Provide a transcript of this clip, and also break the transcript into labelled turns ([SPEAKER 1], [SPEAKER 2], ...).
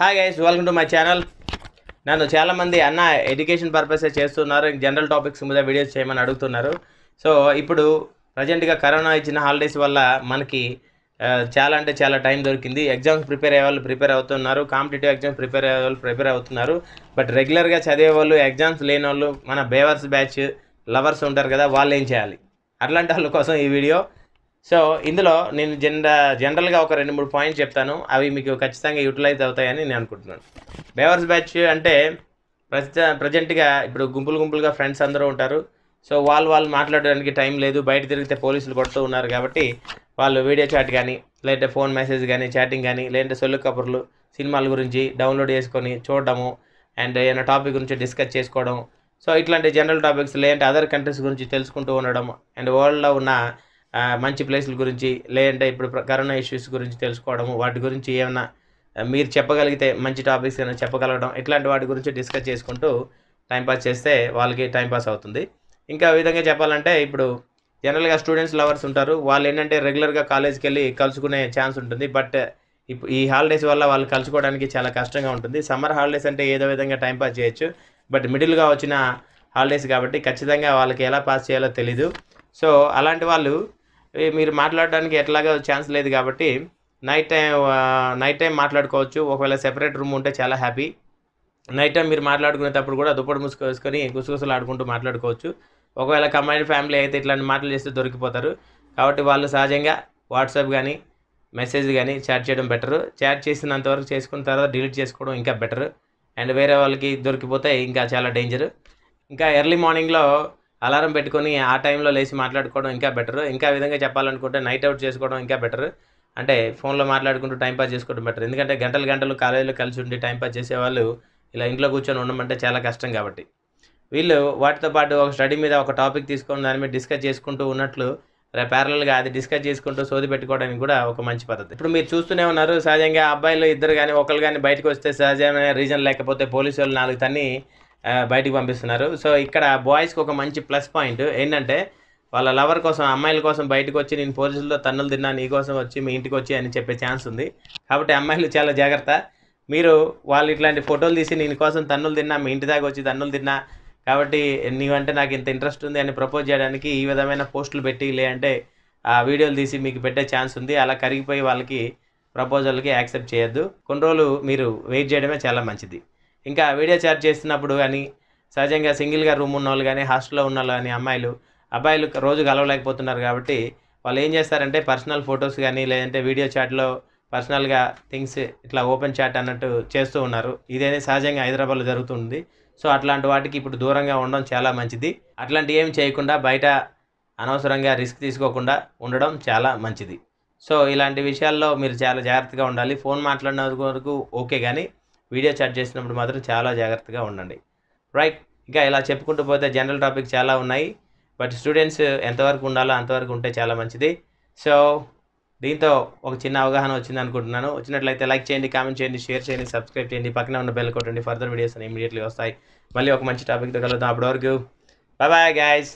[SPEAKER 1] hi guys welcome to my channel నన్ను చాలామంది అన్న ఎడ్యుకేషన్ పర్పసే చేస్తున్నారు జనరల్ టాపిక్స్ మీద వీడియోస్ చేయమని అడుగుతున్నారు సో ఇప్పుడు ప్రజెంట్గా కరోనా ఇచ్చిన హాలిడేస్ వల్ల మనకి చాలా అంటే చాలా టైం దొరికింది ఎగ్జామ్స్ ప్రిపేర్ అయ్యే వాళ్ళు ప్రిపేర్ అవుతున్నారు కాంపిటేటివ్ ఎగ్జామ్స్ ప్రిపేర్ అయ్యే వాళ్ళు ప్రిపేర్ అవుతున్నారు బట్ రెగ్యులర్గా చదివే వాళ్ళు ఎగ్జామ్స్ లేని వాళ్ళు మన బేవర్స్ బ్యాచ్ లవర్స్ ఉంటారు కదా వాళ్ళు ఏం చేయాలి అట్లాంటి వాళ్ళ కోసం ఈ వీడియో సో ఇందులో నేను జనరల్ జనరల్గా ఒక రెండు మూడు పాయింట్స్ చెప్తాను అవి మీకు ఖచ్చితంగా యూటిలైజ్ అవుతాయని నేను అనుకుంటున్నాను బేవర్స్ బ్యాచ్ అంటే ప్రస్తుత ప్రజెంట్గా ఇప్పుడు గుంపులు గుంపులుగా ఫ్రెండ్స్ అందరూ ఉంటారు సో వాళ్ళు వాళ్ళు మాట్లాడడానికి టైం లేదు బయట తిరిగితే పోలీసులు కొడుతూ ఉన్నారు కాబట్టి వాళ్ళు వీడియో చాట్ కానీ లేదంటే ఫోన్ మెసేజ్ కానీ చాటింగ్ కానీ లేదంటే సొల్లు కబుర్లు సినిమాల గురించి డౌన్లోడ్ చేసుకొని చూడడము అండ్ ఏదైనా టాపిక్ గురించి డిస్కస్ చేసుకోవడం సో ఇట్లాంటి జనరల్ టాపిక్స్ లేదంటే అదర్ కంట్రీస్ గురించి తెలుసుకుంటూ ఉండడం అండ్ వరల్డ్లో ఉన్న మంచి ప్లేసుల గురించి లేదంటే ఇప్పుడు కరోనా ఇష్యూస్ గురించి తెలుసుకోవడము వాటి గురించి ఏమైనా మీరు చెప్పగలిగితే మంచి టాపిక్స్ ఏమైనా చెప్పగలగడం ఇట్లాంటి వాటి గురించి డిస్కస్ చేసుకుంటూ టైంపాస్ చేస్తే వాళ్ళకి టైంపాస్ అవుతుంది ఇంకా విధంగా చెప్పాలంటే ఇప్పుడు జనరల్గా స్టూడెంట్స్ లవర్స్ ఉంటారు వాళ్ళు ఏంటంటే రెగ్యులర్గా కాలేజ్కి వెళ్ళి కలుసుకునే ఛాన్స్ ఉంటుంది బట్ ఈ హాలిడేస్ వల్ల వాళ్ళు కలుసుకోవడానికి చాలా కష్టంగా ఉంటుంది సమ్మర్ హాలిడేస్ అంటే ఏదో విధంగా టైంపాస్ చేయొచ్చు బట్ మిడిల్గా వచ్చిన హాలిడేస్ కాబట్టి ఖచ్చితంగా వాళ్ళకి ఎలా పాస్ చేయాలో తెలీదు సో అలాంటి వాళ్ళు మీరు మాట్లాడడానికి ఎట్లాగా ఛాన్స్ లేదు కాబట్టి నైట్ టైం నైట్ టైం మాట్లాడుకోవచ్చు ఒకవేళ సెపరేట్ రూమ్ ఉంటే చాలా హ్యాపీ నైట్ టైం మీరు మాట్లాడుకునేటప్పుడు కూడా దుప్పటి ముసుగు వేసుకొని గుసగుసలు ఆడుకుంటూ మాట్లాడుకోవచ్చు ఒకవేళ కంబైన్ ఫ్యామిలీ అయితే ఇట్లాంటి మాటలు చేస్తే దొరికిపోతారు కాబట్టి వాళ్ళు సహజంగా వాట్సాప్ కానీ మెసేజ్ కానీ చాట్ చేయడం బెటరు చాట్ చేసినంతవరకు చేసుకున్న తర్వాత డిలీట్ చేసుకోవడం ఇంకా బెటరు అండ్ వేరే వాళ్ళకి దొరికిపోతే ఇంకా చాలా డేంజర్ ఇంకా ఎర్లీ మార్నింగ్లో అలారం పెట్టుకొని ఆ టైంలో లేచి మాట్లాడుకోవడం ఇంకా బెటర్ ఇంకా విధంగా చెప్పాలనుకుంటే నైట్ అవుట్ చేసుకోవడం ఇంకా బెటర్ అంటే ఫోన్లో మాట్లాడుకుంటూ టైంపాస్ చేసుకోవడం బెటర్ ఎందుకంటే గంటలు గంటలు కాలేజీలో కలిసి ఉండి టైంపాస్ చేసేవాళ్ళు ఇలా ఇంట్లో కూర్చొని ఉండమంటే చాలా కష్టం కాబట్టి వీళ్ళు వాటితో పాటు ఒక స్టడీ మీద ఒక టాపిక్ తీసుకొని దాని మీద డిస్కస్ చేసుకుంటూ ఉన్నట్లు ప్యారల్గా అది డిస్కస్ చేసుకుంటూ సోది పెట్టుకోవడానికి కూడా ఒక మంచి పద్ధతి ఇప్పుడు మీరు చూస్తూనే ఉన్నారు సహజంగా అబ్బాయిలు ఇద్దరు కానీ ఒకరు కానీ బయటకు వస్తే సహజమైన రీజన్ లేకపోతే పోలీసు వాళ్ళు నాలుగు తన్ని బయటికి పంపిస్తున్నారు సో ఇక్కడ బాయ్స్కి ఒక మంచి ప్లస్ పాయింట్ ఏంటంటే వాళ్ళ లవర్ కోసం అమ్మాయిల కోసం బయటకు వచ్చి నేను పోలీసులతో తన్నులు తిన్నా నీ కోసం వచ్చి మీ ఇంటికి వచ్చి అని చెప్పే ఛాన్స్ ఉంది కాబట్టి అమ్మాయిలు చాలా జాగ్రత్త మీరు వాళ్ళు ఇట్లాంటి ఫోటోలు తీసి నేను కోసం తన్నులు తిన్నా మీ ఇంటి దాకా వచ్చి తన్నులు తిన్నా కాబట్టి నీవంటే నాకు ఇంత ఇంట్రెస్ట్ ఉంది అని ప్రపోజ్ చేయడానికి ఈ విధమైన పోస్టులు పెట్టి లేదంటే ఆ వీడియోలు తీసి మీకు పెట్టే ఛాన్స్ ఉంది అలా కరిగిపోయి వాళ్ళకి ప్రపోజల్కి యాక్సెప్ట్ చేయొద్దు కొన్ని రోజులు మీరు వెయిట్ చేయడమే చాలా మంచిది ఇంకా వీడియో చాట్ చేస్తున్నప్పుడు కానీ సహజంగా సింగిల్గా రూమ్ ఉన్న వాళ్ళు కానీ హాస్టల్లో ఉన్న వాళ్ళు కానీ అమ్మాయిలు అబ్బాయిలు రోజు కలవలేకపోతున్నారు కాబట్టి వాళ్ళు ఏం చేస్తారంటే పర్సనల్ ఫొటోస్ కానీ లేదంటే వీడియో చాట్లో పర్సనల్గా థింగ్స్ ఇట్లా ఓపెన్ చాట్ అన్నట్టు చేస్తూ ఉన్నారు ఇదేనే సహజంగా హైదరాబాద్లో జరుగుతుంది సో అట్లాంటి వాటికి ఇప్పుడు దూరంగా ఉండడం చాలా మంచిది అట్లాంటి ఏమి చేయకుండా బయట అనవసరంగా రిస్క్ తీసుకోకుండా ఉండడం చాలా మంచిది సో ఇలాంటి విషయాల్లో మీరు చాలా జాగ్రత్తగా ఉండాలి ఫోన్ మాట్లాడిన వరకు ఓకే కానీ వీడియో చాట్ చేసినప్పుడు మాత్రం చాలా జాగ్రత్తగా ఉండండి రైట్ ఇంకా ఇలా చెప్పుకుంటూ పోతే జనరల్ టాపిక్ చాలా ఉన్నాయి బట్ స్టూడెంట్స్ ఎంతవరకు ఉండాలో అంతవరకు ఉంటే చాలా మంచిది సో దీంతో ఒక చిన్న అవగాహన వచ్చింది అనుకుంటున్నాను వచ్చినట్లయితే లైక్ చేయండి కామెంట్ చేయండి షేర్ చేయండి సబ్స్క్రైబ్ చేయండి పక్కన ఉన్న బెల్ కొట్టండి ఫర్దర్ వీడియోస్ ఇమీడియట్లీ వస్తాయి మళ్ళీ ఒక మంచి టాపిక్తో కలుద్దాం అప్పటివరకు బాయ్ బాయ్ గాయస్